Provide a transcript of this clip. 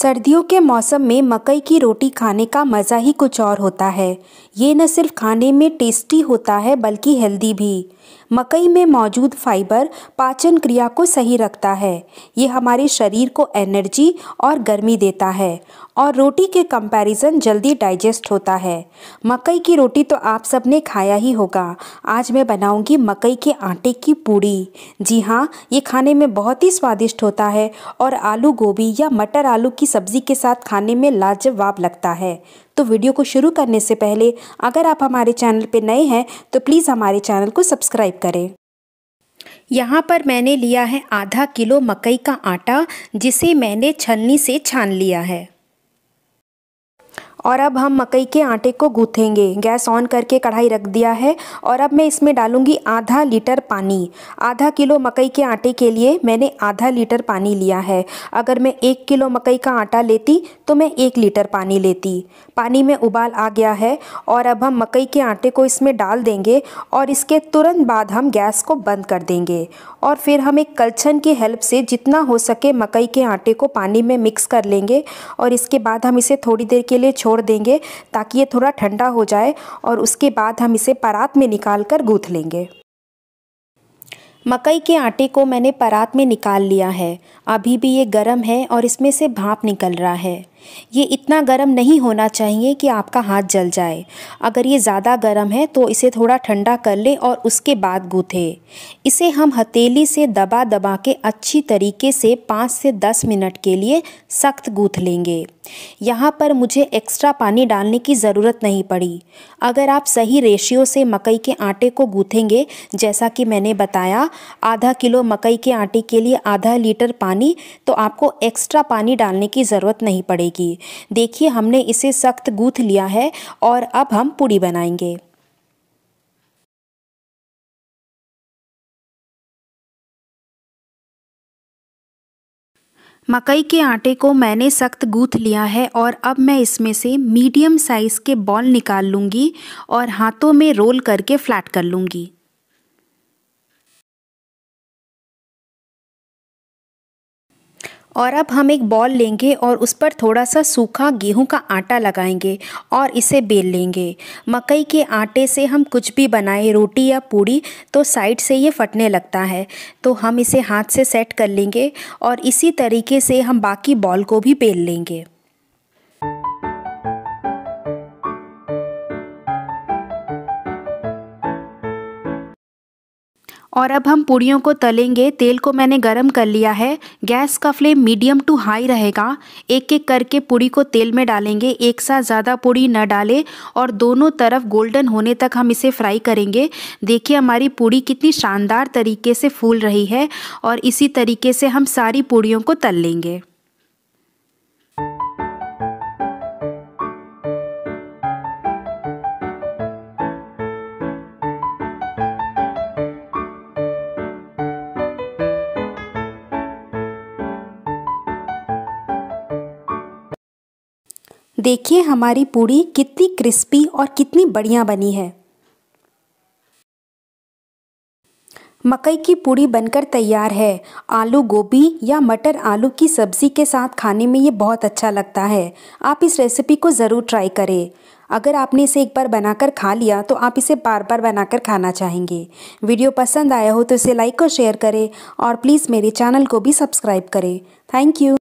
सर्दियों के मौसम में मकई की रोटी खाने का मज़ा ही कुछ और होता है ये न सिर्फ खाने में टेस्टी होता है बल्कि हेल्दी भी मकई में मौजूद फाइबर पाचन क्रिया को सही रखता है ये हमारे शरीर को एनर्जी और गर्मी देता है और रोटी के कंपैरिजन जल्दी डाइजेस्ट होता है मकई की रोटी तो आप सब ने खाया ही होगा आज मैं बनाऊंगी मकई के आटे की पूड़ी जी हाँ ये खाने में बहुत ही स्वादिष्ट होता है और आलू गोभी या मटर आलू की सब्ज़ी के साथ खाने में लाजवाब लगता है तो वीडियो को शुरू करने से पहले अगर आप हमारे चैनल पर नए हैं तो प्लीज़ हमारे चैनल को सब्सक्राइब करें यहाँ पर मैंने लिया है आधा किलो मकई का आटा जिसे मैंने छलनी से छान लिया है और अब हम मकई के आटे को गूँथेंगे गैस ऑन करके कढ़ाई रख दिया है और अब मैं इसमें डालूँगी आधा लीटर पानी आधा किलो मकई के आटे के लिए मैंने आधा लीटर पानी लिया है अगर मैं एक किलो मकई का आटा लेती तो मैं एक लीटर पानी लेती पानी में उबाल आ गया है और अब हम मकई के आटे को इसमें डाल देंगे और इसके तुरंत बाद हम गैस को बंद कर देंगे और फिर हम एक कलछन की हेल्प से जितना हो सके मकई के आटे को पानी में मिक्स कर लेंगे और इसके बाद हम इसे थोड़ी देर के लिए छोड़ देंगे ताकि ये थोड़ा ठंडा हो जाए और उसके बाद हम इसे परात में निकाल कर गूँथ लेंगे मकई के आटे को मैंने परात में निकाल लिया है अभी भी ये गर्म है और इसमें से भाप निकल रहा है ये इतना गर्म नहीं होना चाहिए कि आपका हाथ जल जाए अगर ये ज़्यादा गर्म है तो इसे थोड़ा ठंडा कर ले और उसके बाद गूँथे इसे हम हथेली से दबा दबा के अच्छी तरीके से पाँच से दस मिनट के लिए सख्त गूँथ लेंगे यहाँ पर मुझे एक्स्ट्रा पानी डालने की ज़रूरत नहीं पड़ी अगर आप सही रेशियो से मकई के आटे को गूँथेंगे जैसा कि मैंने बताया आधा किलो मकई के आटे के लिए आधा लीटर पानी तो आपको एक्स्ट्रा पानी डालने की ज़रूरत नहीं पड़ेगी जाएगी देखिए हमने इसे सख्त गूथ लिया है और अब हम पूड़ी बनाएंगे मकई के आटे को मैंने सख्त गूथ लिया है और अब मैं इसमें से मीडियम साइज़ के बॉल निकाल लूँगी और हाथों में रोल करके फ्लैट कर लूँगी और अब हम एक बॉल लेंगे और उस पर थोड़ा सा सूखा गेहूं का आटा लगाएंगे और इसे बेल लेंगे मकई के आटे से हम कुछ भी बनाए रोटी या पूड़ी तो साइड से ये फटने लगता है तो हम इसे हाथ से सेट कर लेंगे और इसी तरीके से हम बाकी बॉल को भी बेल लेंगे और अब हम पूड़ियों को तलेंगे तेल को मैंने गरम कर लिया है गैस का फ्लेम मीडियम टू हाई रहेगा एक एक करके पूड़ी को तेल में डालेंगे एक साथ ज़्यादा पूड़ी न डालें और दोनों तरफ गोल्डन होने तक हम इसे फ्राई करेंगे देखिए हमारी पूड़ी कितनी शानदार तरीके से फूल रही है और इसी तरीके से हम सारी पूड़ियों को तल लेंगे देखिए हमारी पूड़ी कितनी क्रिस्पी और कितनी बढ़िया बनी है मकई की पूड़ी बनकर तैयार है आलू गोभी या मटर आलू की सब्ज़ी के साथ खाने में ये बहुत अच्छा लगता है आप इस रेसिपी को ज़रूर ट्राई करें अगर आपने इसे एक बार बनाकर खा लिया तो आप इसे बार बार बनाकर खाना चाहेंगे वीडियो पसंद आया हो तो इसे लाइक और शेयर करें और प्लीज़ मेरे चैनल को भी सब्सक्राइब करें थैंक यू